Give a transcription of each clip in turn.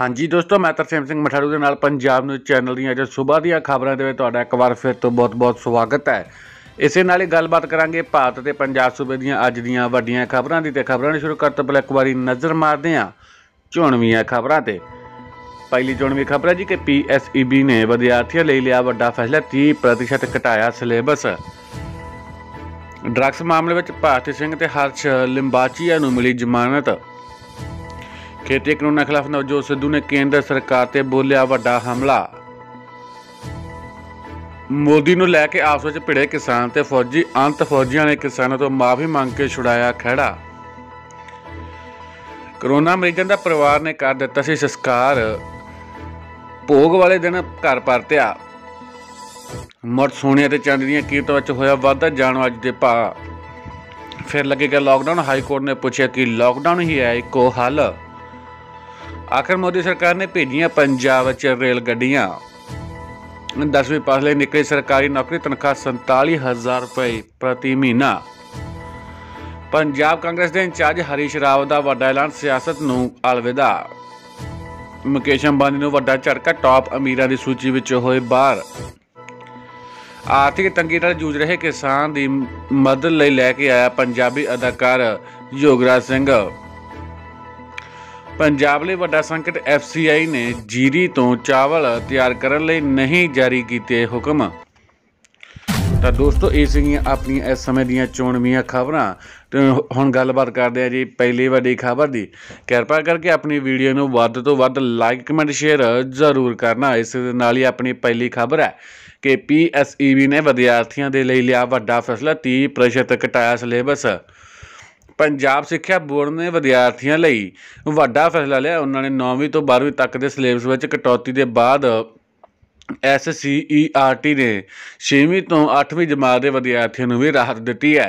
ਹਾਂਜੀ ਦੋਸਤੋ ਮੈਂ ਤਰਸੇਮ ਸਿੰਘ ਮਠਾੜੂ ਦੇ ਨਾਲ ਪੰਜਾਬ ਨੂੰ ਚੈਨਲ ਦੀਆਂ ਅੱਜ ਸਵੇਰ ਦੀਆਂ ਖਬਰਾਂ ਦੇ ਵਿੱਚ ਤੁਹਾਡਾ ਇੱਕ ਵਾਰ ਫਿਰ ਤੋਂ ਬਹੁਤ-ਬਹੁਤ ਸਵਾਗਤ ਹੈ ਇਸੇ ਨਾਲ ਹੀ ਗੱਲਬਾਤ ਕਰਾਂਗੇ ਭਾਰਤ ਤੇ ਪੰਜਾਬ ਸੂਬੇ ਦੀਆਂ ਅੱਜ ਦੀਆਂ ਵੱਡੀਆਂ ਖਬਰਾਂ ਦੀ ਤੇ ਖਬਰਾਂ ਨੂੰ ਸ਼ੁਰੂ ਕਰਨ ਤੋਂ ਪਹਿਲਾਂ ਇੱਕ ਵਾਰੀ ਨਜ਼ਰ ਮਾਰਦੇ ਹਾਂ ਝੁਣਵੀਆਂ ਖਬਰਾਂ ਤੇ ਪਹਿਲੀ ਝੁਣਵੀ ਖਬਰ ਹੈ ਜੀ ਕਿ ਪੀਐਸਈਬੀ e ਨੇ ਵਿਦਿਆਰਥੀਆਂ ਲਈ ਲਿਆ ਵੱਡਾ ਫੈਸਲਾ 30% ਘਟਾਇਆ ਸਿਲੇਬਸ ਡਰੱਗਸ ਮਾਮਲੇ ਵਿੱਚ ਭਾਰਤੀ ਸਿੰਘ ਤੇ ਹਰਸ਼ ਲਿੰਬਾਚੀਆ ਨੂੰ ਮਿਲੀ ਜ਼ਮਾਨਤ ਖੇਤੀ ਕਾਨੂੰਨਾਂ ਖਿਲਾਫ ਨਵਜੋਤ ਸਿੱਧੂ ਨੇ ਕੇਂਦਰ ਸਰਕਾਰ ਤੇ ਬੋਲਿਆ ਵੱਡਾ ਹਮਲਾ ਮੋਦੀ ਨੂੰ ਲੈ ਕੇ ਆਪਸ ਵਿੱਚ ਭਿੜੇ ਕਿਸਾਨ ਤੇ ਫੌਜੀ ਅੰਤ ਫੌਜੀਆਂ ਨੇ ਕਿਸਾਨਾਂ ਤੋਂ ਮਾਫੀ ਮੰਗ ਕੇ ਛੁਡਾਇਆ ਖੜਾ ਕਰੋਨਾ ਮਰੀਜ਼ਾਂ ਦਾ ਪਰਿਵਾਰ ਨੇ ਕਰ ਦਿੱਤਾ ਸੀ ਸੰਸਕਾਰ ਭੋਗ ਵਾਲੇ ਦਿਨ ਘਰ ਪਰਤਿਆ ਮਰ ਸੋਨੇ ਤੇ ਚੰਦ ਦੀਆਂ ਕੀਮਤਾਂ ਵਿੱਚ ਹੋਇਆ ਵਾਧਾ ਜਾਣੋ ਅੱਜ ਦੇ ਭਾਅ ਫਿਰ ਲੱਗੇਗਾ ਲਾਕਡਾਊਨ ਹਾਈ ਕੋਰਟ ਨੇ ਪੁੱਛਿਆ ਕਿ ਲਾਕਡਾਊਨ ਹੀ ਹੈ ਇੱਕੋ ਹੱਲ ਆਖਰ ਮੋਦੀ ਸਰਕਾਰ ਨੇ ਭੇਜੀਆਂ ਪੰਜਾਬ ਵਿੱਚ ਰੇਲ ਗੱਡੀਆਂ 10ਵੇਂ ਪਾਸ ਲਈ ਨਿਕਲੀ ਸਰਕਾਰੀ ਨੌਕਰੀ ਤਨਖਾਹ 47000 ਰੁਪਏ ਪ੍ਰਤੀ ਮਹੀਨਾ ਪੰਜਾਬ ਕਾਂਗਰਸ ਦੇ ਇੰਚਾਰਜ ਹਰੀਸ਼ ਰਾਵ ਦਾ ਵੱਡਾ ਐਲਾਨ ਸਿਆਸਤ ਨੂੰ ਅਲਵਿਦਾ ਮੁਕੇਸ਼ ਅੰਬਾਨੀ ਨੂੰ ਵੱਡਾ ਝਟਕਾ ਟਾਪ ਅਮੀਰਾਂ ਦੀ ਸੂਚੀ ਵਿੱਚ ਹੋਏ ਬਾਹਰ ਆਰਥਿਕ ਤੰਗੀ ਨਾਲ ਜੂਝ ਰਹੇ ਕਿਸਾਨ ਦੀ ਮਦਦ ਲਈ ਲੈ ਕੇ ਆਇਆ ਪੰਜਾਬੀ ਅਦਾਕਾਰ ਯੋਗਰਾਜ ਸਿੰਘ ਪੰਜਾਬ ਲਈ ਵੱਡਾ ਸੰਕਟ ਐਫਸੀਆਈ ਨੇ ਜੀਰੀ ਤੋਂ ਚਾਵਲ ਤਿਆਰ ਕਰਨ ਲਈ ਨਹੀਂ ਜਾਰੀ ਕੀਤੇ ਹੁਕਮ ਤਾਂ ਦੋਸਤੋ ਇਹ ਸੀਗੀਆਂ ਆਪਣੀਆਂ ਇਸ ਸਮੇਂ ਦੀਆਂ ਚੋਣਵੀਆਂ ਖਬਰਾਂ ਤੇ ਹੁਣ ਗੱਲਬਾਤ ਕਰਦੇ ਆ ਜੀ ਪਹਿਲੀ ਵੱਡੀ ਖਬਰ ਦੀ ਕਿਰਪਾ ਕਰਕੇ ਆਪਣੀ ਵੀਡੀਓ ਨੂੰ ਵੱਧ ਤੋਂ ਵੱਧ ਲਾਈਕ ਕਮੈਂਟ ਸ਼ੇਅਰ ਜ਼ਰੂਰ ਕਰਨਾ ਇਸ ਦੇ ਨਾਲ ਹੀ ਆਪਣੀ ਪਹਿਲੀ ਖਬਰ ਹੈ ਕਿ ਪੀਐਸਈਬੀ ਨੇ ਵਿਦਿਆਰਥੀਆਂ ਦੇ ਲਈ ਲਿਆ ਵੱਡਾ ਫੈਸਲਾ 30% ਘਟਾਇਆ ਸਿਲੇਬਸ ਪੰਜਾਬ ਸਿੱਖਿਆ ਬੋਰਡ ਨੇ ਵਿਦਿਆਰਥੀਆਂ ਲਈ ਵੱਡਾ ਫੈਸਲਾ ਲਿਆ ਉਹਨਾਂ ਨੇ 9ਵੀਂ ਤੋਂ 12ਵੀਂ ਤੱਕ ਦੇ ਸਿਲੇਬਸ ਵਿੱਚ ਕਟੌਤੀ ਦੇ ਬਾਅਦ ਐਸਸੀਈਆਰਟੀ ਨੇ 6ਵੀਂ ਤੋਂ 8ਵੀਂ ਜਮਾਤ ਦੇ ਵਿਦਿਆਰਥੀਆਂ ਨੂੰ ਵੀ ਰਾਹਤ ਦਿੱਤੀ ਹੈ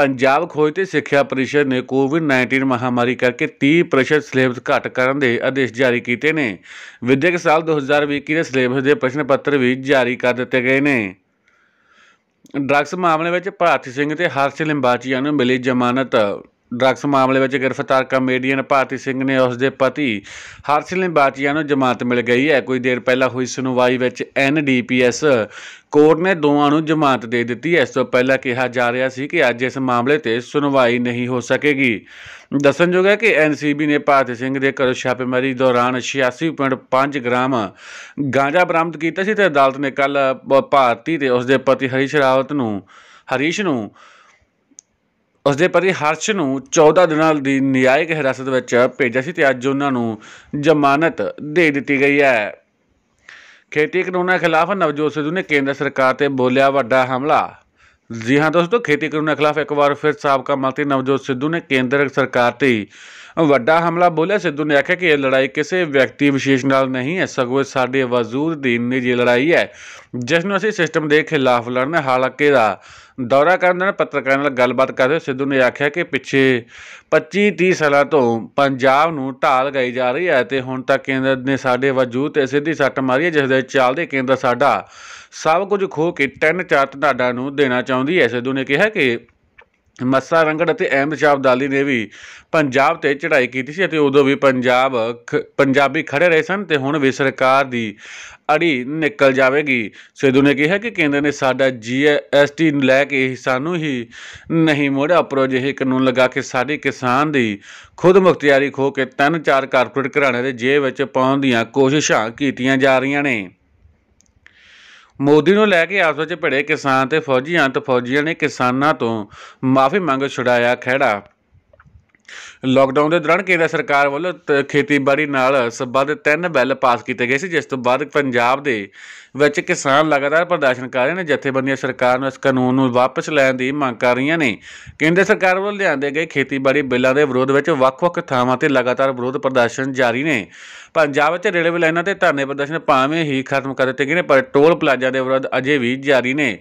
ਪੰਜਾਬ ਖੋਜ ਤੇ ਸਿੱਖਿਆ ਪਰਿਸ਼ਦ ਨੇ ਕੋਵਿਡ-19 ਮਹਾਮਾਰੀ ਕਰਕੇ 30% ਸਿਲੇਬਸ ਘਟ ਕਰਨ ਦੇ ਆਦੇਸ਼ ਜਾਰੀ ਕੀਤੇ ਨੇ ਵਿਦਿਅਕ ਸਾਲ 2021 ਦੇ ਸਿਲੇਬਸ ਦੇ ਪ੍ਰਸ਼ਨ ਪੱਤਰ ਵੀ ਜਾਰੀ ਕਰ ਦਿੱਤੇ ਗਏ ਨੇ ਡਰੱਗਸ ਮਾਮਲੇ ਵਿੱਚ ਭਾਰਤੀ ਸਿੰਘ ਤੇ ਹਰਸ਼ ਲਿੰਬਾਚੀਆ ਨੂੰ ਮਿਲੀ ਜ਼ਮਾਨਤ ਡਰੱਗਸ ਮਾਮਲੇ ਵਿੱਚ ਗ੍ਰਿਫਤਾਰ ਕਮੇਡੀਅਨ ਭਾਰਤੀ ਸਿੰਘ ਨੇ ਉਸ ਦੇ ਪਤੀ ਨੇ ਬਾਚੀਆਂ ਨੂੰ ਜ਼ਮਾਨਤ ਮਿਲ ਗਈ ਹੈ ਕੁਝ ਦੇਰ ਪਹਿਲਾਂ ਹੋਈ ਸੁਣਵਾਈ ਵਿੱਚ ਐਨਡੀਪੀਐਸ ਕੋਰਟ ਨੇ ਦੋਵਾਂ ਨੂੰ ਜ਼ਮਾਨਤ ਦੇ ਦਿੱਤੀ ਇਸ ਤੋਂ ਪਹਿਲਾਂ ਕਿਹਾ ਜਾ ਰਿਹਾ ਸੀ ਕਿ ਅੱਜ ਇਸ ਮਾਮਲੇ ਤੇ ਸੁਣਵਾਈ ਨਹੀਂ ਹੋ ਸਕੇਗੀ ਦੱਸਣਯੋਗ ਹੈ ਕਿ ਐਨਸੀਬੀ ਨੇ ਭਾਰਤੀ ਸਿੰਘ ਦੇ ਘਰੋਂ ਛਾਪੇਮਾਰੀ ਦੌਰਾਨ 86.5 ਗ੍ਰਾਮ ਗਾਂਜਾ ਬਰਾਮਦ ਕੀਤਾ ਸੀ ਤੇ ਅਦਾਲਤ ਨੇ ਕੱਲ ਭਾਰਤੀ ਤੇ ਉਸ ਦੇ ਪਤੀ ਹਰੀਸ਼ ਰਾਵਤ ਨੂੰ ਹਰੀਸ਼ ਨੂੰ ਦੇ ਪਤੀ ਹਰਸ਼ ਨੂੰ 14 ਦਿਨਾਂ ਦੀ ਨਿਆਇਕ ਹਿਰਾਸਤ ਵਿੱਚ ਭੇਜਿਆ ਸੀ ਤੇ ਅੱਜ ਉਹਨਾਂ ਨੂੰ ਜ਼ਮਾਨਤ ਦੇ ਦਿੱਤੀ ਗਈ ਹੈ ਖੇਤੀ ਕਾਨੂੰਨਾਂ ਖਿਲਾਫ ਨਵਜੋਤ ਸਿੱਧੂ ਨੇ ਕੇਂਦਰ ਸਰਕਾਰ ਤੇ ਬੋਲਿਆ ਵੱਡਾ ਹਮਲਾ ਜੀ ਹਾਂ ਦੋਸਤੋ ਖੇਤੀ ਕਾਨੂੰਨਾਂ ਖਿਲਾਫ ਇੱਕ ਵਾਰ ਫਿਰ ਸਾਬਕਾ ਮੰਤਰੀ ਨਵਜੋਤ ਸਿੱਧੂ ਨੇ ਕੇਂਦਰ ਸਰਕਾਰ ਤੇ ਵੱਡਾ ਹਮਲਾ ਬੋਲਿਆ ਸਿੱਧੂ ਨੇ ਆਖਿਆ ਕਿ ਇਹ ਲੜਾਈ ਕਿਸੇ ਵਿਅਕਤੀ ਵਿਸ਼ੇਸ਼ ਨਾਲ ਨਹੀਂ ਹੈ ਸਗੋਂ ਇਹ ਸਾਡੇ ਵਜ਼ੂਰ ਦੀ ਨਿੱਜੀ ਲੜਾਈ ਹੈ ਜਿਸ ਨੂੰ ਅਸੀਂ ਸਿਸਟਮ ਦੇ ਖਿਲਾਫ ਲੜਨਾ ਹਾਲਾਂਕਿ ਦਾ ਦੌਰਾ ਕਰਨ ਨਾਲ ਪੱਤਰਕਾਰਾਂ ਨਾਲ ਗੱਲਬਾਤ ਕਰਦੇ ਹੋਏ ਸਿੱਧੂ ਨੇ ਆਖਿਆ ਕਿ ਪਿੱਛੇ 25-30 ਸਾਲਾਂ ਤੋਂ ਪੰਜਾਬ ਨੂੰ ਢਾਲ ਗਈ ਜਾ ਰਹੀ ਹੈ ਤੇ ਹੁਣ ਤੱਕ ਕੇਂਦਰ ਨੇ ਸਾਡੇ ਵਜੂਦ ਤੇ ਸਿੱਧੀ ਸੱਟ ਮਾਰੀ ਹੈ ਜਿਸ ਦੇ ਚੱਲਦੇ ਕੇਂਦਰ ਸਾਡਾ ਸਭ ਕੁਝ ਖੋ ਕੇ ਤਿੰਨ ਚਾਰ ਟਾਡਾ ਨੂੰ ਦੇਣਾ ਚਾਹੁੰਦੀ ਐ ਸਿੱਧੂ ਨੇ ਕਿਹਾ ਕਿ ਮੱਸਾ ਰੰਗੜ ਅਤੇ ਅਹਿਮਦ ਸ਼ਾਹ ਅਬਦਾਲੀ ਨੇ ਵੀ ਪੰਜਾਬ ਤੇ ਚੜ੍ਹਾਈ ਕੀਤੀ ਸੀ ਅਤੇ ਉਦੋਂ ਵੀ ਪੰਜਾਬ ਪੰਜਾਬੀ ਖੜੇ ਰਹੇ ਸਨ ਤੇ ਹੁਣ ਵੀ ਸਰਕਾਰ ਦੀ ਅੜੀ ਨਿਕਲ ਜਾਵੇਗੀ ਸਿੱਧੂ ਨੇ ਕਿਹਾ ਕਿ ਕੇਂਦਰ ਨੇ ਸਾਡਾ ਜੀਐਸਟੀ ਲੈ ਕੇ ਸਾਨੂੰ ਹੀ ਨਹੀਂ ਮੋੜਿਆ ਉਪਰੋਂ ਇਹ ਕਾਨੂੰਨ ਲਗਾ ਕੇ ਸਾਡੇ ਕਿਸਾਨ ਦੀ ਖੁਦ ਮੁਖਤਿਆਰੀ ਖੋ ਕੇ ਤਿੰਨ ਚਾਰ ਕਾਰਪੋਰੇਟ ਘਰਾਣੇ ਦੇ ਜੇਬ ਵਿੱਚ ਪਾਉਣ ਦੀਆਂ ਕੋਸ਼ਿਸ਼ਾਂ ਕੀਤੀਆਂ ਜਾ ਰਹੀਆਂ ਨੇ ਮੋਦੀ ਨੂੰ ਲੈ ਕੇ ਆਪਸ ਵਿੱਚ ਭਿੜੇ ਕਿਸਾਨ ਤੇ ਫੌਜੀਆਂ ਤੇ ਫੌਜੀਆਂ ਨੇ ਕਿਸਾਨਾਂ ਤੋਂ ਮਾਫੀ ਮੰਗ ਛੁਡਾਇਆ ਖਹਿੜਾ ਲਾਕਡਾਊਨ ਦੇ ਦੌਰਾਨ ਕੇਂਦਰ ਸਰਕਾਰ ਵੱਲੋਂ ਖੇਤੀਬਾੜੀ ਨਾਲ ਸੰਬੰਧਿਤ ਤਿੰਨ ਬਿੱਲ ਪਾਸ ਕੀਤੇ ਗਏ ਸੀ ਜਿਸ ਤੋਂ ਬਾਅਦ ਪੰਜਾਬ ਦੇ ਵਿੱਚ ਕਿਸਾਨ ਲਗਾਤਾਰ ਪ੍ਰਦਰਸ਼ਨ ਕਰ ਰਹੇ ਨੇ ਜਥੇਬੰਦੀਆਂ ਸਰਕਾਰ ਨੂੰ ਇਸ ਕਾਨੂੰਨ ਨੂੰ ਵਾਪਸ ਲੈਣ ਦੀ ਮੰਗ ਕਰ ਰਹੀਆਂ ਨੇ ਕੇਂਦਰ ਸਰਕਾਰ ਵੱਲੋਂ ਲਿਆਂਦੇ ਗਏ ਖੇਤੀਬਾੜੀ ਬਿੱਲਾਂ ਦੇ ਵਿਰੋਧ ਵਿੱਚ ਵੱਖ-ਵੱਖ ਥਾਵਾਂ ਤੇ ਲਗਾਤਾਰ ਵਿਰੋਧ ਪ੍ਰਦਰਸ਼ਨ ਜਾਰੀ ਨੇ ਪੰਜਾਬ ਵਿੱਚ ਰੇਲਵੇ ਲਾਈਨਾਂ ਤੇ ਧਰਨੇ ਪ੍ਰਦਰਸ਼ਨ ਭਾਵੇਂ ਹੀ ਖਤਮ ਕਰ ਦਿੱਤੇ ਗਏ ਨੇ ਪਰ ਟੋਲ ਪਲਾਜ਼ਾ ਦੇ ਵਿਰੋਧ ਅਜੇ ਵੀ ਜਾਰੀ ਨੇ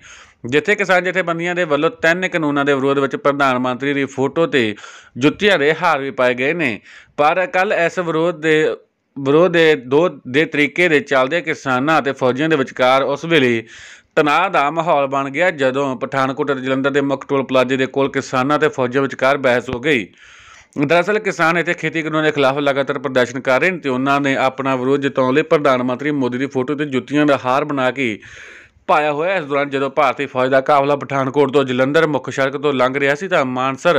ਜਿੱਥੇ ਕਿਸਾਨ ਜਥੇਬੰਦੀਆਂ ਦੇ ਵੱਲੋਂ ਤਿੰਨ ਕਾਨੂੰਨਾਂ ਦੇ ਵਿਰੋਧ ਵਿੱਚ ਪ੍ਰਧਾਨ ਮੰਤਰੀ ਦੀ ਫੋਟੋ ਤੇ ਜੁੱਤੀਆਂ ਦੇ ਹਾਰ ਵੀ ਪਾਏ ਗਏ ਨੇ ਪਰ ਕੱਲ ਇਸ ਵਿਰੋਧ ਦੇ ਵਿਰੋਧ ਦੇ ਦੋ ਦੇ ਤਰੀਕੇ ਦੇ ਚੱਲਦੇ ਕਿਸਾਨਾਂ ਅਤੇ ਫੌਜੀਆਂ ਦੇ ਵਿਚਕਾਰ ਉਸ ਵੇਲੇ ਤਣਾਅ ਦਾ ਮਾਹੌਲ ਬਣ ਗਿਆ ਜਦੋਂ ਪਠਾਨਕੋਟ ਅਤੇ ਜਲੰਧਰ ਦੇ ਮੁੱਖ ਟੋਲ ਪਲਾਜ਼ੇ ਦੇ ਕੋਲ ਕਿਸਾਨਾਂ ਤੇ ਫੌਜੀਆਂ ਵਿਚਕਾਰ ਬਹਿਸ ਹੋ ਗਈ ਦਰਅਸਲ ਕਿਸਾਨ ਇੱਥੇ ਖੇਤੀ ਕਾਨੂੰਨ ਦੇ ਖਿਲਾਫ ਲਗਾਤਾਰ ਪ੍ਰਦਰਸ਼ਨ ਕਰ ਰਹੇ ਨੇ ਤੇ ਉਹਨਾਂ ਨੇ ਆਪਣਾ ਵਿਰੋਧ ਜਤਾਉਣ ਲਈ ਪ੍ਰਧਾਨ ਮੰਤਰੀ ਮੋਦੀ ਦੀ ਫੋਟੋ ਤੇ ਜੁੱਤੀਆਂ ਦਾ ਹਾਰ ਬਣਾ ਕੇ ਪਾਇਆ ਹੋਇਆ ਇਸ ਦੌਰਾਨ ਜਦੋਂ ਭਾਰਤੀ ਫੌਜ ਦਾ ਕਾਫਲਾ ਪਠਾਨਕੋਟ ਤੋਂ ਜਲੰਧਰ ਮੁੱਖ ਸੜਕ ਤੋਂ ਲੰਘ ਰਿਹਾ ਸੀ ਤਾਂ ਮਾਨਸਰ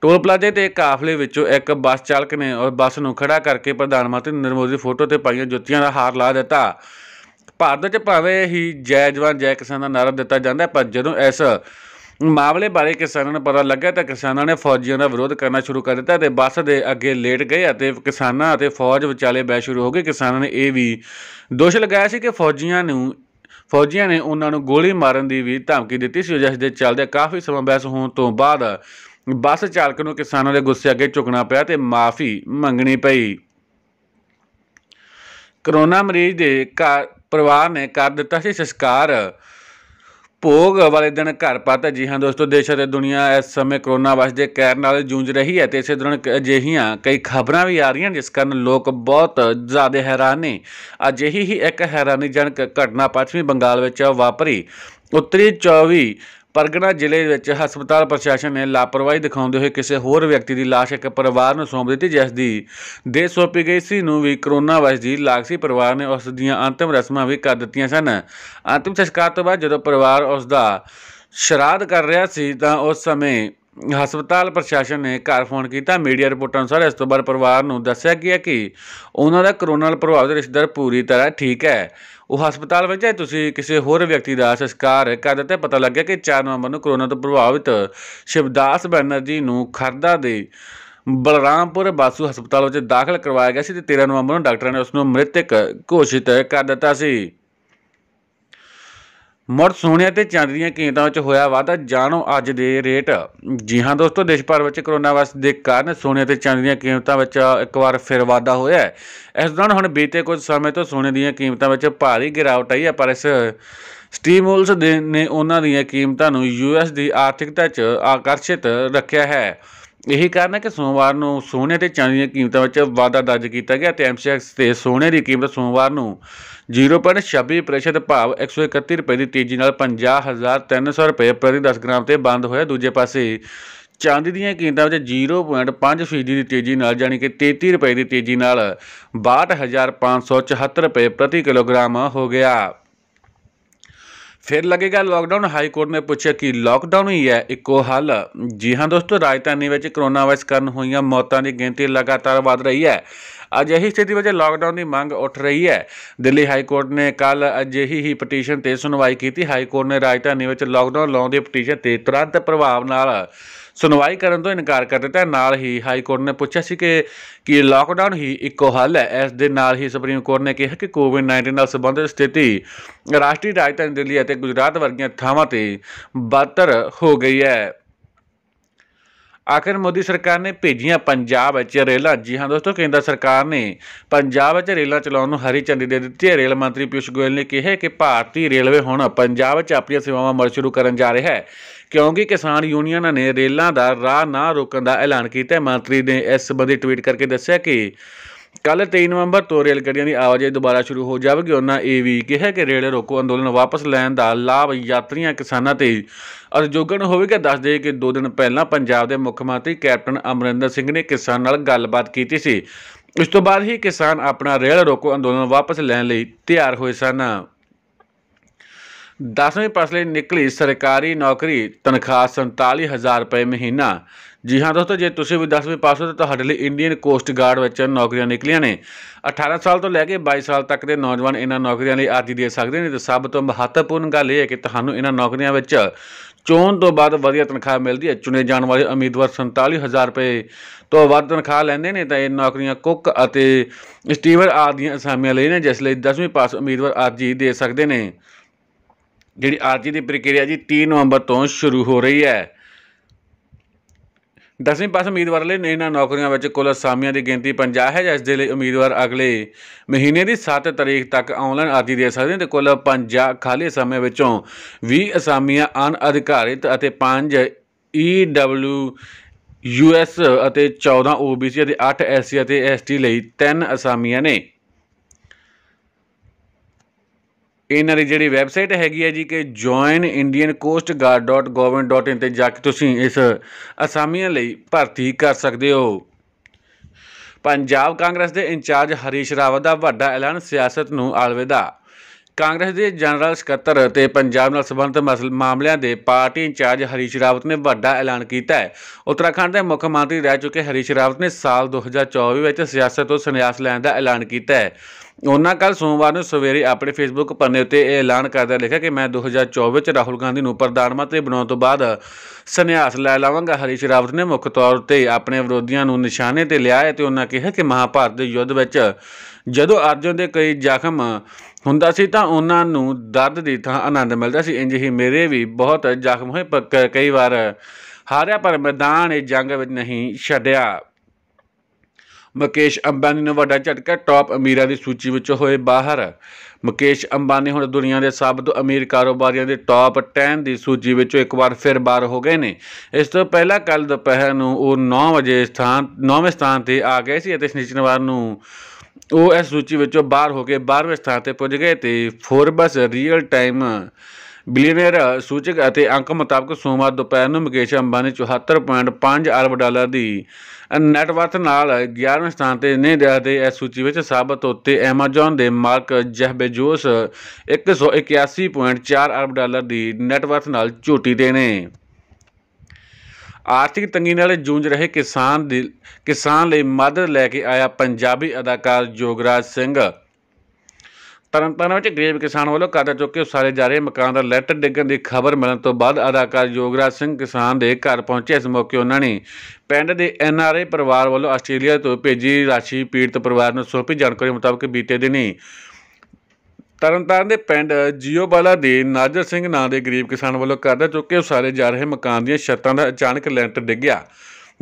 ਟੋਲ ਪਲਾਜ਼ੇ ਤੇ ਕਾਫਲੇ ਵਿੱਚੋਂ ਇੱਕ ਬੱਸ ਚਾਲਕ ਨੇ ਉਹ ਬੱਸ ਨੂੰ ਖੜਾ ਕਰਕੇ ਪ੍ਰਧਾਨ ਮੰਤਰੀ ਨਰਿੰਦਰ ਮੋਦੀ ਦੀ ਫੋਟੋ ਤੇ ਪਾਈਆਂ ਜੁੱਤੀਆਂ ਦਾ ਹਾਰ ਲਾ ਦਿੱਤਾ ਭਾਰਤ ਵਿੱਚ ਭਾਵੇਂ ਹੀ ਜੈ ਜਵਾਨ ਜੈ ਕਿਸਾਨ ਦਾ ਨਾਰਾ ਦਿੱਤਾ ਜਾਂਦਾ ਪਰ ਜਦੋਂ ਇਸ ਮਾਮਲੇ ਬਾਰੇ ਕਿਸਾਨਾਂ ਨੂੰ ਪਤਾ ਲੱਗਾ ਤਾਂ ਕਿਸਾਨਾਂ ਨੇ ਫੌਜੀਆਂ ਦਾ ਵਿਰੋਧ ਕਰਨਾ ਸ਼ੁਰੂ ਕਰ ਦਿੱਤਾ ਤੇ ਬੱਸ ਦੇ ਅੱਗੇ ਲੇਟ ਗਏ ਅਤੇ ਕਿਸਾਨਾਂ ਅਤੇ ਫੌਜ ਵਿਚਾਲੇ ਬਹਿ ਸ਼ੁਰੂ ਹੋ ਗਈ ਕਿਸਾਨਾਂ ਨੇ ਇਹ ਵੀ ਦੋਸ਼ ਲਗਾਇਆ ਸੀ ਕਿ ਫੌਜੀਆਂ ਨੂੰ ਫੌਜੀਆਂ ਨੇ ਉਹਨਾਂ ਨੂੰ ਗੋਲੀ ਮਾਰਨ ਦੀ ਵੀ ਧਮਕੀ ਦਿੱਤੀ ਸੀ ਜਿਸ ਦੇ ਚੱਲਦੇ ਕਾਫੀ ਸਮਾਂ ਬਹਿਸ ਹੋਣ ਤੋਂ ਬਾਅਦ ਬੱਸ ਚਾਲਕ ਨੂੰ ਕਿਸਾਨਾਂ ਦੇ ਗੁੱਸੇ ਅੱਗੇ ਝੁਕਣਾ ਪਿਆ ਤੇ ਮਾਫੀ ਮੰਗਣੀ ਪਈ ਕਰੋਨਾ ਮਰੀਜ਼ ਦੇ ਘਰ ਪਰਿਵਾਰ ਨੇ ਕਰ ਦਿੱਤਾ ਸੀ ਸੰਸਕਾਰ ਭੋਗ ਵਾਲੇ ਦਿਨ ਘਰ ਪਾਤ ਜੀ ਹਾਂ ਦੋਸਤੋ ਦੇਸ਼ ਅਤੇ ਦੁਨੀਆ ਇਸ ਸਮੇਂ ਕਰੋਨਾ ਵਾਇਰਸ ਦੇ ਕਹਿਰ ਨਾਲ ਜੂਝ ਰਹੀ ਹੈ ਤੇ ਇਸੇ ਦੌਰਾਨ ਅਜਿਹੀਆਂ ਕਈ ਖਬਰਾਂ ਵੀ ਆ ਰਹੀਆਂ ਜਿਸ ਕਾਰਨ ਲੋਕ ਬਹੁਤ ਜ਼ਿਆਦਾ ਹੈਰਾਨ ਨੇ ਅਜਿਹੀ ਹੀ ਇੱਕ ਹੈਰਾਨੀਜਨਕ ਘਟਨਾ ਪੱਛਮੀ ਬੰਗਾਲ ਵਿੱਚ ਵਾਪਰੀ ਉੱਤਰੀ 24 ਪਰਗਣਾ ਜ਼ਿਲ੍ਹੇ ਵਿੱਚ ਹਸਪਤਾਲ ਪ੍ਰਸ਼ਾਸਨ ਨੇ ਲਾਪਰਵਾਹੀ ਦਿਖਾਉਂਦੇ ਹੋਏ ਕਿਸੇ ਹੋਰ ਵਿਅਕਤੀ ਦੀ ਲਾਸ਼ ਇੱਕ ਪਰਿਵਾਰ ਨੂੰ ਸੌਂਪ ਦਿੱਤੀ ਜਿਸ ਦੀ ਦੇ ਸੌਪੀ ਗਈ ਸੀ ਨੂੰ ਵੀ ਕਰੋਨਾ ਵਾਇਰਸ ਦੀ ਲਾਗਸੀ ਪਰਿਵਾਰ ਨੇ ਉਸ ਦੀਆਂ ਅੰਤਿਮ ਰਸਮਾਂ ਵੀ ਕਰ ਦਿੱਤੀਆਂ ਸਨ ਅੰਤਿਮ ਸੰਸਕਾਰ ਤੋਂ ਬਾਅਦ ਜਦੋਂ ਪਰਿਵਾਰ ਉਸ ਦਾ ਸ਼ਰਾਧ ਕਰ ਰਿਹਾ ਸੀ ਤਾਂ ਉਸ ਸਮੇਂ ਹਸਪਤਾਲ ਪ੍ਰਸ਼ਾਸਨ ਨੇ ਘਰ ਫੋਨ ਕੀਤਾ ਮੀਡੀਆ ਰਿਪੋਰਟਾਂ ਅਨੁਸਾਰ ਇਸ ਤੋਂ ਬਾਅਦ ਪਰਿਵਾਰ ਨੂੰ ਦੱਸਿਆ ਗਿਆ ਕਿ ਉਹਨਾਂ ਦਾ ਕਰੋਨਾ ਨਾਲ ਪ੍ਰਭਾਵਿਤ ਰਿਸ਼ਤੇਦਾਰ ਪੂਰੀ ਤਰ੍ਹਾਂ ਠੀਕ ਹੈ ਉਹ ਹਸਪਤਾਲ ਵਿੱਚ ਹੈ ਤੁਸੀਂ ਕਿਸੇ ਹੋਰ ਵਿਅਕਤੀ ਦਾ ਸੰਸਕਾਰ ਕਰ ਦਿੱਤਾ ਪਤਾ ਲੱਗਿਆ ਕਿ 4 ਨਵੰਬਰ ਨੂੰ ਕੋਰੋਨਾ ਤੋਂ ਪ੍ਰਭਾਵਿਤ ਸ਼ਿਵਦਾਸ ਬੈਨਰਜੀ ਨੂੰ ਖਰਦਾ ਦੇ ਬਲਰਾਮਪੁਰ ਬਾਸੂ ਹਸਪਤਾਲ ਵਿੱਚ ਦਾਖਲ ਕਰਵਾਇਆ ਗਿਆ ਸੀ ਤੇ 13 ਨਵੰਬਰ ਨੂੰ ਡਾਕਟਰਾਂ ਨੇ ਉਸ ਨੂੰ ਮ੍ਰਿਤਕ ਘੋਸ਼ਿਤ ਕਰ ਦਿੱਤਾ ਸੀ ਮੁੜ ਸੋਨੇ ਤੇ ਚਾਂਦੀ ਦੀਆਂ ਕੀਮਤਾਂ ਵਿੱਚ ਹੋਇਆ ਵਾਧਾ ਜਾਣੋ ਅੱਜ ਦੇ ਰੇਟ ਜੀ ਹਾਂ ਦੋਸਤੋ ਦੇਸ਼ ਭਰ ਵਿੱਚ ਕਰੋਨਾ ਵਾਇਰਸ ਦੇ ਕਾਰਨ ਸੋਨੇ ਤੇ ਚਾਂਦੀ ਦੀਆਂ ਕੀਮਤਾਂ ਵਿੱਚ ਇੱਕ ਵਾਰ ਫਿਰ ਵਾਧਾ ਹੋਇਆ ਹੈ ਇਸ ਦੌਰਾਨ ਹੁਣ ਬੀਤੇ ਕੁਝ ਸਮੇਂ ਤੋਂ ਸੋਨੇ ਦੀਆਂ ਕੀਮਤਾਂ ਵਿੱਚ ਭਾਰੀ ਗਿਰਾਵਟ ਆਈ ਹੈ ਪਰ ਇਸ ਸਟੀਮੂਲਸ ਨੇ ਉਹਨਾਂ ਦੀਆਂ ਕੀਮਤਾਂ ਨੂੰ ਯੂਐਸ ਦੀ ਆਰਥਿਕਤਾ 'ਚ ਆਕਰਸ਼ਿਤ ਰੱਖਿਆ ਹੈ ਇਹੀ ਕਾਰਨ ਹੈ ਕਿ ਸੋਮਵਾਰ ਨੂੰ ਸੋਨੇ ਤੇ ਚਾਂਦੀ ਦੀਆਂ ਕੀਮਤਾਂ ਵਿੱਚ ਵਾਧਾ ਦਰਜ ਕੀਤਾ ਗਿਆ ਤੇ ਐਮਸੀਐਕਸ ਤੇ ਸੋਨੇ ਦੀ ਕੀਮਤ ਸੋਮਵਾਰ ਨੂੰ 0.26% ਭਾਵ 131 ਰੁਪਏ ਦੀ ਤੇਜ਼ੀ ਨਾਲ 50300 ਰੁਪਏ ਪ੍ਰਤੀ 10 ਗ੍ਰਾਮ ਤੇ ਬੰਦ ਹੋਇਆ ਦੂਜੇ ਪਾਸੇ ਚਾਂਦੀ ਦੀਆਂ ਕੀਮਤਾਂ ਵਿੱਚ 0.5% ਦੀ ਤੇਜ਼ੀ ਨਾਲ ਜਾਨੀ ਕਿ 33 ਰੁਪਏ ਦੀ ਤੇਜ਼ੀ ਨਾਲ 62574 ਰੁਪਏ ਪ੍ਰਤੀ ਕਿਲੋਗ੍ਰਾਮ ਹੋ ਗਿਆ ਫਿਰ ਲੱਗੇਗਾ ਲਾਕਡਾਊਨ ਹਾਈ ਕੋਰਟ ਨੇ ਪੁੱਛਿਆ ਕਿ ਲਾਕਡਾਊਨ ਹੀ ਹੈ ਇੱਕੋ ਹੱਲ ਜੀ ਹਾਂ ਦੋਸਤੋ ਰਾਜਧਾਨੀ ਵਿੱਚ ਕੋਰੋਨਾ ਵਾਇਰਸ ਕਾਰਨ ਹੋਈਆਂ ਮੌਤਾਂ ਦੀ ਗਿਣਤੀ ਲਗਾਤਾਰ ਵਧ ਰਹੀ ਹੈ ਅਜਿਹੀ ਸਥਿਤੀ ਵਿੱਚ ਲਾਕਡਾਊਨ ਦੀ ਮੰਗ ਉੱਠ ਰਹੀ ਹੈ ਦਿੱਲੀ ਹਾਈ ਕੋਰਟ ਨੇ ਕੱਲ ਅਜਿਹੀ ਹੀ ਪਟੀਸ਼ਨ ਤੇ ਸੁਣਵਾਈ ਕੀਤੀ ਹਾਈ ਕੋਰਟ ਨੇ ਰਾਜਧਾਨੀ ਵਿੱਚ ਲਾਕਡਾਊਨ ਲਾਉਣ ਦੀ ਪਟੀਸ਼ਨ ਤੇ ਤੁਰੰਤ ਪ੍ਰਭਾਵ ਨਾਲ ਸੁਣਵਾਈ ਕਰਨ ਤੋਂ ਇਨਕਾਰ ਕਰ ਦਿੱਤਾ ਨਾਲ ਹੀ ਹਾਈ ਕੋਰਟ ਨੇ ਪੁੱਛਿਆ ਸੀ ਕਿ ਕੀ ਲਾਕਡਾਊਨ ਹੀ ਇੱਕੋ ਹੱਲ ਹੈ ਇਸ ਦੇ ਨਾਲ ਹੀ ਸੁਪਰੀਮ ਕੋਰਟ ਨੇ ਕਿਹਾ ਕਿ ਕੋਵਿਡ-19 ਨਾਲ ਸੰਬੰਧਿਤ ਸਥਿਤੀ ਰਾਸ਼ਟਰੀ ਰਾਜਧਾਨੀ ਦਿੱਲੀ ਅਤੇ ਗੁਜਰਾਤ ਵਰਗੀਆਂ ਥਾਵਾਂ ਤੇ ਬਦਤਰ ਹੋ ਗਈ ਹੈ ਆਖਿਰ ਮੋਦੀ ਸਰਕਾਰ ਨੇ ਭੇਜੀਆਂ ਪੰਜਾਬ ਵਿੱਚ ਰੇਲਾਂ ਜੀ ਹਾਂ ਦੋਸਤੋ ਕੇਂਦਰ ਸਰਕਾਰ ਨੇ ਪੰਜਾਬ ਵਿੱਚ ਰੇਲਾਂ ਚਲਾਉਣ ਨੂੰ ਹਰੀ ਝੰਡੀ ਦੇ ਦਿੱਤੀ ਹੈ ਰੇਲ ਮੰਤਰੀ ਪਿਊਸ਼ ਗੋਇਲ ਨੇ ਕਿਹਾ ਕਿ ਭਾਰਤੀ ਰੇਲਵੇ ਹੁਣ ਪੰਜਾਬ ਵਿੱਚ ਆਪਣੀਆਂ ਸੇਵਾਵਾਂ ਮੁੜ ਸ਼ੁਰੂ ਕਰਨ ਜਾ ਰਿਹਾ ਹੈ ਕਿਉਂਕਿ ਕਿਸਾਨ ਯੂਨੀਅਨਾਂ ਨੇ ਰੇਲਾਂ ਦਾ ਰਾਹ ਨਾ ਰੋਕਣ ਦਾ ਐਲਾਨ ਕੀਤਾ ਹੈ ਮੰਤਰੀ ਨੇ ਇਸ ਸੰਬੰਧੀ ਟਵੀਟ ਕਰਕੇ ਦੱਸਿਆ ਕਿ ਕੱਲ 23 ਨਵੰਬਰ ਤੋਂ ਰੇਲ ਗੱਡੀਆਂ ਦੀ ਆਵਾਜਾਈ ਦੁਬਾਰਾ ਸ਼ੁਰੂ ਹੋ ਜਾਵੇਗੀ ਉਹਨਾਂ ਇਹ ਵੀ ਕਿਹਾ ਕਿ ਰੇਲ ਰੋਕੋ ਅੰਦੋਲਨ ਵਾਪਸ ਲੈਣ ਦਾ ਲਾਭ ਯਾਤਰੀਆਂ ਕਿਸਾਨਾਂ ਤੇ ਅਰਜੋਗਣ ਹੋਵੇਗਾ ਦੱਸ ਦੇ ਕਿ 2 ਦਿਨ ਪਹਿਲਾਂ ਪੰਜਾਬ ਦੇ ਮੁੱਖ ਮੰਤਰੀ ਕੈਪਟਨ ਅਮਰਿੰਦਰ ਸਿੰਘ ਨੇ ਕਿਸਾਨ ਨਾਲ ਗੱਲਬਾਤ ਕੀਤੀ ਸੀ ਇਸ ਤੋਂ ਬਾਅਦ ਹੀ ਕਿਸਾਨ ਆਪਣਾ ਰੇਲ ਰੋਕੋ ਅੰਦੋਲਨ ਵਾਪਸ ਲੈਣ ਲਈ ਤਿਆਰ ਹੋਏ ਸਨ 10ਵੇਂ ਪਾਸਲੇ ਨਿਕਲੀ ਸਰਕਾਰੀ ਨੌਕਰੀ ਤਨਖਾਹ 47000 ਰੁਪਏ ਮਹੀਨਾ ਜੀ ਹਾਂ ਦੋਸਤੋ ਜੇ ਤੁਸੀਂ ਵੀ 10ਵੀਂ ਪਾਸ ਹੋ ਤਾਂ ਤੁਹਾਡੇ ਲਈ ਇੰਡੀਅਨ ਕੋਸਟ ਗਾਰਡ ਵਿੱਚ ਨੌਕਰੀਆਂ ਨਿਕਲੀਆਂ ਨੇ 18 ਸਾਲ ਤੋਂ ਲੈ ਕੇ 22 ਸਾਲ ਤੱਕ ਦੇ ਨੌਜਵਾਨ ਇਹਨਾਂ ਨੌਕਰੀਆਂ ਲਈ ਅਰਜ਼ੀ ਦੇ ਸਕਦੇ ਨੇ ਤੇ ਸਭ ਤੋਂ ਮਹੱਤਵਪੂਰਨ ਗੱਲ ਇਹ ਹੈ ਕਿ ਤੁਹਾਨੂੰ ਇਹਨਾਂ ਨੌਕਰੀਆਂ ਵਿੱਚ ਚੋਣ ਤੋਂ ਬਾਅਦ ਵਧੀਆ ਤਨਖਾਹ ਮਿਲਦੀ ਹੈ ਚੁਣੇ ਜਾਣ ਵਾਲੇ ਉਮੀਦਵਾਰ 47000 ਰੁਪਏ ਤੋਂ ਵੱਧ ਤਨਖਾਹ ਲੈਂਦੇ ਨੇ ਤਾਂ ਇਹ ਨੌਕਰੀਆਂ ਕੁੱਕ ਅਤੇ ਸਟੀਵਰ ਆਦਿ ਦੀਆਂ ਅਸਾਮੀਆਂ ਲਈ ਨੇ ਜਿਸ ਲਈ 10ਵੀਂ ਪਾਸ ਉਮੀਦਵਾਰ ਅਰਜ਼ੀ ਦੇ ਸਕਦੇ ਨੇ ਜਿਹੜੀ ਅਰਜ਼ੀ ਦੀ ਪ੍ਰਕਿਰਿਆ ਜੀ 3 ਨਵੰਬਰ ਤੋਂ ਸ਼ੁਰੂ ਹੋ ਰਹੀ ਹੈ ਦਸਵੇਂ ਪਾਸ ਉਮੀਦਵਾਰ ਲਈ ਇਹਨਾਂ ਨੌਕਰੀਆਂ ਵਿੱਚ ਕੁੱਲ ਅਸਾਮੀਆਂ ਦੀ ਗਿਣਤੀ 50 ਹੈ ਜਿਸ ਦੇ ਲਈ ਉਮੀਦਵਾਰ ਅਗਲੇ ਮਹੀਨੇ ਦੀ 7 ਤਰੀਕ ਤੱਕ ਆਨਲਾਈਨ ਅਰਜ਼ੀ ਦੇ ਸਕਦੇ ਹਨ ਤੇ ਕੁੱਲ 50 ਖਾਲੀ ਸਮੇਂ ਵਿੱਚੋਂ 20 ਅਸਾਮੀਆਂ ਅਨਅਧਿਕਾਰਿਤ ਅਤੇ 5 ਈਡਬਲਯੂ ਯੂਐਸ ਅਤੇ 14 ਓਬੀਸੀ ਅਤੇ 8 ਐਸਸੀ ਅਤੇ ਐਸਟੀ ਲਈ 3 ਅਸਾਮੀਆਂ ਨੇ ਇਹਨਾਂ ਦੀ ਜਿਹੜੀ ਵੈਬਸਾਈਟ ਹੈਗੀ ਹੈ ਜੀ ਕਿ joinindiancoastguard.gov.in ਤੇ ਜਾ ਕੇ ਤੁਸੀਂ ਇਸ ਅਸਾਮੀਆਂ ਲਈ ਭਰਤੀ ਕਰ ਸਕਦੇ ਹੋ ਪੰਜਾਬ ਕਾਂਗਰਸ ਦੇ ਇੰਚਾਰਜ ਹਰੀਸ਼ ਰਾਵਤ ਦਾ ਵੱਡਾ ਐਲਾਨ ਸਿਆਸਤ ਨੂੰ ਆਲਵੇਦਾ ਕਾਂਗਰਸ ਦੇ ਜਨਰਲ ਸਕੱਤਰ ਤੇ ਪੰਜਾਬ ਨਾਲ ਸੰਬੰਧਿਤ ਮਾਮਲਿਆਂ ਦੇ ਪਾਰਟੀ ਇੰਚਾਰਜ ਹਰੀਸ਼ ਰਾਵਤ ਨੇ ਵੱਡਾ ਐਲਾਨ ਕੀਤਾ ਹੈ ਉੱਤਰਾਖੰਡ ਦੇ ਮੁੱਖ ਮੰਤਰੀ ਰਹਿ ਚੁੱਕੇ ਹਰੀਸ਼ ਰਾਵਤ ਨੇ ਸਾਲ 2024 ਵਿੱਚ ਸਿਆਸਤ ਤੋਂ ਸੰਨਿਆਸ ਲੈਣ ਦਾ ਐਲਾਨ ਕੀਤਾ ਹੈ ਉਹਨਾਂ ਕੱਲ ਸੋਮਵਾਰ ਨੂੰ ਸਵੇਰੇ ਆਪਣੇ ਫੇਸਬੁੱਕ ਪੰਨੇ ਉੱਤੇ ਇਹ ਐਲਾਨ ਕਰਦਿਆਂ ਲਿਖਿਆ ਕਿ ਮੈਂ 2024 ਵਿੱਚ ਰਾਹੁਲ ਗਾਂਧੀ ਨੂੰ ਪ੍ਰਧਾਨ ਮੰਤਰੀ ਬਣਾਉਣ ਤੋਂ ਬਾਅਦ ਸੰਨਿਆਸ ਲੈ ਲਵਾਂਗਾ ਹਰੀਸ਼ ਰਾਵਤ ਨੇ ਮੁੱਖ ਤੌਰ ਤੇ ਆਪਣੇ ਵਿਰੋਧੀਆਂ ਨੂੰ ਨਿਸ਼ਾਨੇ ਤੇ ਲਿਆ ਹੈ ਤੇ ਉਹਨਾਂ ਕਿਹਾ ਕਿ ਮਹਾਭਾਰਤ ਦੇ ਯੁੱਧ ਵਿੱਚ ਜਦੋਂ ਅਰਜੁਨ ਦੇ ਕਈ ਜ਼ਖਮ ਹੁੰਦਾ ਸੀ ਤਾਂ ਉਹਨਾਂ ਨੂੰ ਦਰਦ ਦੀ ਥਾਂ ਆਨੰਦ ਮਿਲਦਾ ਸੀ ਇੰਜ ਹੀ ਮੇਰੇ ਵੀ ਬਹੁਤ ਜ਼ਖਮ ਹੋਏ ਕਈ ਵਾਰ ਹਾਰਿਆ ਪਰ ਮੈਦਾਨ ਇਹ ਜੰਗ ਵਿੱਚ ਨਹੀਂ ਛੱਡਿਆ ਮੁਕੇਸ਼ ਅੰਬਾਨੀ ਨੂੰ ਵੱਡਾ ਝਟਕਾ ਟਾਪ ਅਮੀਰਾਂ ਦੀ ਸੂਚੀ ਵਿੱਚੋਂ ਹੋਏ ਬਾਹਰ ਮੁਕੇਸ਼ ਅੰਬਾਨੀ ਹੁਣ ਦੁਨੀਆ ਦੇ ਸਭ ਤੋਂ ਅਮੀਰ ਕਾਰੋਬਾਰੀਆਂ ਦੇ ਟਾਪ 10 ਦੀ ਸੂਚੀ ਵਿੱਚੋਂ ਇੱਕ ਵਾਰ ਫਿਰ ਬਾਹਰ ਹੋ ਗਏ ਨੇ ਇਸ ਤੋਂ ਪਹਿਲਾਂ ਕੱਲ ਦੁਪਹਿਰ ਨੂੰ ਉਹ 9 ਵਜੇ ਸਥਾਨ 9ਵੇਂ ਸਥਾਨ ਤੇ ਆ ਗਏ ਸੀ ਅਤੇ ਸ਼ਨੀਚਰਵਾਰ ਨੂੰ ਉਹ ਇਸ ਸੂਚੀ ਵਿੱਚੋਂ ਬਾਹਰ ਹੋ ਕੇ 12ਵੇਂ ਸਥਾਨ ਤੇ ਪੁੱਜ ਗਏ ਤੇ ਫੋਰਬਸ ਰੀਅਲ ਟਾਈਮ ਬਿਲੀਅਨਰ ਸੂਚਕ ਅਤੇ ਅੰਕ ਮੁਤਾਬਕ ਸੋਮਵਾਰ ਦੁਪਹਿਰ ਨੂੰ ਮੁਕੇਸ਼ ਅੰਬਾਨੀ 74.5 ਅਰਬ ਡਾਲਰ ਦੀ ਨੈਟਵਰਥ ਨਾਲ 11ਵੇਂ ਸਥਾਨ ਤੇ ਨੇ ਦੇ ਇਸ ਸੂਚੀ ਵਿੱਚ ਸਾਬਤ ਉੱਤੇ ਐਮਾਜ਼ਨ ਦੇ ਮਾਲਕ ਜੈਫ ਬੇਜ਼ੋਸ 181.4 ਅਰਬ ਡਾਲਰ ਦੀ ਨੈਟਵਰਥ ਨਾਲ ਝੋਟੀ ਤੇ ਨੇ ਆਰਥਿਕ ਤੰਗੀ ਨਾਲ ਜੂਝ ਰਹੇ ਕਿਸਾਨ ਦੀ ਕਿਸਾਨ ਲਈ ਮਦਦ ਲੈ ਕੇ ਆਇਆ ਪੰਜਾਬੀ ਅਦਾਕਾਰ ਜੋਗਰਾਜ ਸਿੰਘ ਤਰਨਤਾਰਨ ਵਿੱਚ ਗਰੀਬ ਕਿਸਾਨ ਵੱਲੋਂ ਚੁੱਕ ਕੇ ਉਸਾਰੇ ਜਾ ਰਹੇ ਮਕਾਨ ਦਾ ਲੈਟਰ ਡਿੱਗਣ ਦੀ ਖਬਰ ਮਿਲਣ ਤੋਂ ਬਾਅਦ ਅਦਾਕਾਰ ਯੋਗਰਾਜ ਸਿੰਘ ਕਿਸਾਨ ਦੇ ਘਰ ਪਹੁੰਚੇ ਇਸ ਮੌਕੇ ਉਹਨਾਂ ਨੇ ਪਿੰਡ ਦੇ ਐਨਆਰਏ ਪਰਿਵਾਰ ਵੱਲੋਂ ਆਸਟ੍ਰੇਲੀਆ ਤੋਂ ਭੇਜੀ ਰਾਸ਼ੀ ਪੀੜਤ ਪਰਿਵਾਰ ਨੂੰ ਸੌਂਪੀ ਜਾਣਕਾਰੀ ਮੁਤਾਬਕ ਬੀਤੇ ਦਿਨੀ ਤਰਨਤਾਰਨ ਦੇ ਪਿੰਡ ਜੀਓਬਾਲਾ ਦੇ ਨਾਜਰ ਸਿੰਘ ਨਾਂ ਦੇ ਗਰੀਬ ਕਿਸਾਨ ਵੱਲੋਂ ਕਰਜ਼ਾ ਚੁੱਕ ਕੇ ਉਸਾਰੇ ਜਾ ਰਹੇ ਮਕਾਨ ਦੀਆਂ ਛੱਤਾਂ ਦਾ ਅਚਾਨਕ ਲੈਂਟਰ ਡਿੱਗ ਗਿਆ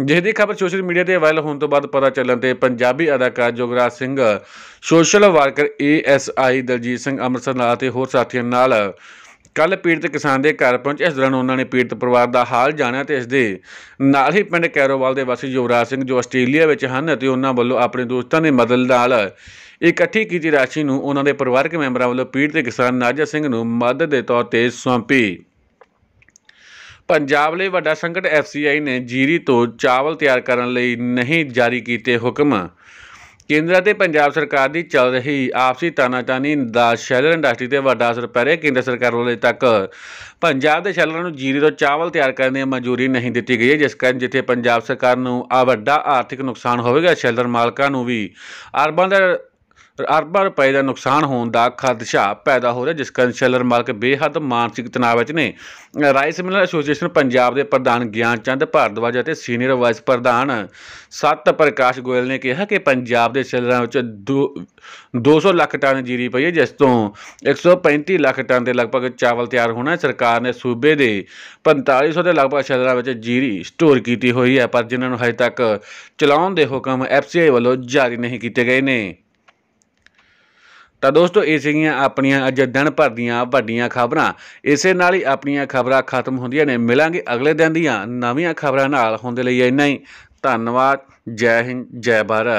ਜਿਹਦੀ ਦੀ ਖਬਰ ਸੋਸ਼ਲ ਮੀਡੀਆ ਤੇ ਵਾਇਰਲ ਹੋਣ ਤੋਂ ਬਾਅਦ ਪਤਾ ਚੱਲਣ ਤੇ ਪੰਜਾਬੀ ਅਦਾਕਾਰ Jograj Singh social worker ASI Daljit Singh Amritsar ਨਾਲ ਤੇ ਹੋਰ ਸਾਥੀਆਂ ਨਾਲ ਕੱਲ ਪੀੜਤ ਕਿਸਾਨ ਦੇ ਘਰ ਪਹੁੰਚੇ ਇਸ ਦੌਰਾਨ ਉਹਨਾਂ ਨੇ ਪੀੜਤ ਪਰਿਵਾਰ ਦਾ ਹਾਲ ਜਾਣਿਆ ਤੇ ਇਸ ਦੇ ਨਾਲ ਹੀ ਪਿੰਡ ਕੈਰੋਵਾਲ ਦੇ ਵਾਸੀ ਜੋਗਰਾਜ ਸਿੰਘ ਜੋ ਆਸਟ੍ਰੇਲੀਆ ਵਿੱਚ ਹਨ ਅਤੇ ਉਹਨਾਂ ਵੱਲੋਂ ਆਪਣੇ ਦੋਸਤਾਂ ਦੇ ਮਦਦ ਨਾਲ ਇਕੱਠੀ ਕੀਤੀ ਰਾਸ਼ੀ ਨੂੰ ਉਹਨਾਂ ਦੇ ਪਰਿਵਾਰਕ ਮੈਂਬਰਾਂ ਵੱਲੋਂ ਪੀੜਤ ਕਿਸਾਨ ਨਾਜਾ ਸਿੰਘ ਨੂੰ ਮਦਦ ਦੇ ਤੌਰ ਤੇ ਸੌਂਪੀ ਪੰਜਾਬ ਲਈ ਵੱਡਾ ਸੰਕਟ ਐਫਸੀਆਈ ਨੇ ਜੀਰੀ ਤੋਂ ਚਾਵਲ ਤਿਆਰ ਕਰਨ ਲਈ ਨਹੀਂ ਜਾਰੀ ਕੀਤੇ ਹੁਕਮ ਕੇਂਦਰ ਤੇ ਪੰਜਾਬ ਸਰਕਾਰ ਦੀ ਚੱਲ ਰਹੀ ਆਪਸੀ ਤਾਨਾਤਾਨੀ ਦਾ ਸ਼ੈਲਰ ਇੰਡਸਟਰੀ ਤੇ ਵੱਡਾ ਅਸਰ ਪੈ ਰਿਹਾ ਕੇਂਦਰ ਸਰਕਾਰ ਵੱਲੋਂ ਤੱਕ ਪੰਜਾਬ ਦੇ ਸ਼ੈਲਰਾਂ ਨੂੰ ਜੀਰੀ ਤੋਂ ਚਾਵਲ ਤਿਆਰ ਕਰਨ ਦੀ ਮਨਜ਼ੂਰੀ ਨਹੀਂ ਦਿੱਤੀ ਗਈ ਹੈ ਜਿਸ ਕਾਰਨ ਜਿੱਥੇ ਪੰਜਾਬ ਸਰਕਾਰ ਨੂੰ ਆ ਵੱਡਾ ਆਰਥਿਕ ਨੁਕਸਾਨ ਹੋਵੇਗਾ ਸ਼ੈਲਰ ਮਾਲਕਾਂ ਨੂੰ ਵੀ ਅਰਬਾਂ ਦਾ ਅਰਬਾਂ ਰੁਪਏ ਦਾ ਨੁਕਸਾਨ ਹੋਣ ਦਾ ਖਦਸ਼ਾ ਪੈਦਾ ਹੋ ਰਿਹਾ ਜਿਸ ਕਾਰਨ ਸ਼ੈਲਰ ਮਾਲਕ ਬੇਹੱਦ ਮਾਨਸਿਕ ਤਣਾਅ ਵਿੱਚ ਨੇ ਰਾਈਸ ਮਿਲਰ ਐਸੋਸੀਏਸ਼ਨ ਪੰਜਾਬ ਦੇ ਪ੍ਰਧਾਨ ਗਿਆਨ ਚੰਦ ਭਾਰਦਵਾਜ ਅਤੇ ਸੀਨੀਅਰ ਵਾਈਸ ਪ੍ਰਧਾਨ ਸਤ ਪ੍ਰਕਾਸ਼ ਗੋਇਲ ਨੇ ਕਿਹਾ ਕਿ ਪੰਜਾਬ ਦੇ ਸ਼ੈਲਰਾਂ ਵਿੱਚ 200 ਲੱਖ ਟਨ ਜੀਰੀ ਪਈ ਹੈ ਜਿਸ ਤੋਂ 135 ਲੱਖ ਟਨ ਦੇ ਲਗਭਗ ਚਾਵਲ ਤਿਆਰ ਹੋਣਾ ਹੈ ਸਰਕਾਰ ਨੇ ਸੂਬੇ ਦੇ 4500 ਦੇ ਲਗਭਗ ਸ਼ੈਲਰਾਂ ਵਿੱਚ ਜੀਰੀ ਸਟੋਰ ਕੀਤੀ ਹੋਈ ਹੈ ਪਰ ਜਿਨ੍ਹਾਂ ਨੂੰ ਹਜੇ ਤੱਕ ਚਲਾਉਣ ਦੇ ਹੁਕਮ ਐਫਸੀਆਈ ਵੱਲੋਂ ਜਾਰੀ ਨਹੀਂ ਕੀਤੇ ਗਏ ਨੇ ਤਾਂ ਦੋਸਤੋ ਇਹ ਸੀਗੀਆਂ ਆਪਣੀਆਂ ਅੱਜ ਦਿਨ ਭਰ ਦੀਆਂ ਵੱਡੀਆਂ ਖਬਰਾਂ ਇਸੇ ਨਾਲ ਹੀ ਆਪਣੀਆਂ ਖਬਰਾਂ ਖਤਮ ਹੁੰਦੀਆਂ ਨੇ ਮਿਲਾਂਗੇ ਅਗਲੇ ਦਿਨ ਦੀਆਂ ਨਵੀਆਂ ਖਬਰਾਂ ਨਾਲ ਹੁੰਦੇ ਲਈ ਇੰਨਾ ਹੀ ਧੰਨਵਾਦ ਜੈ ਹਿੰਦ ਜੈ ਭਾਰਤ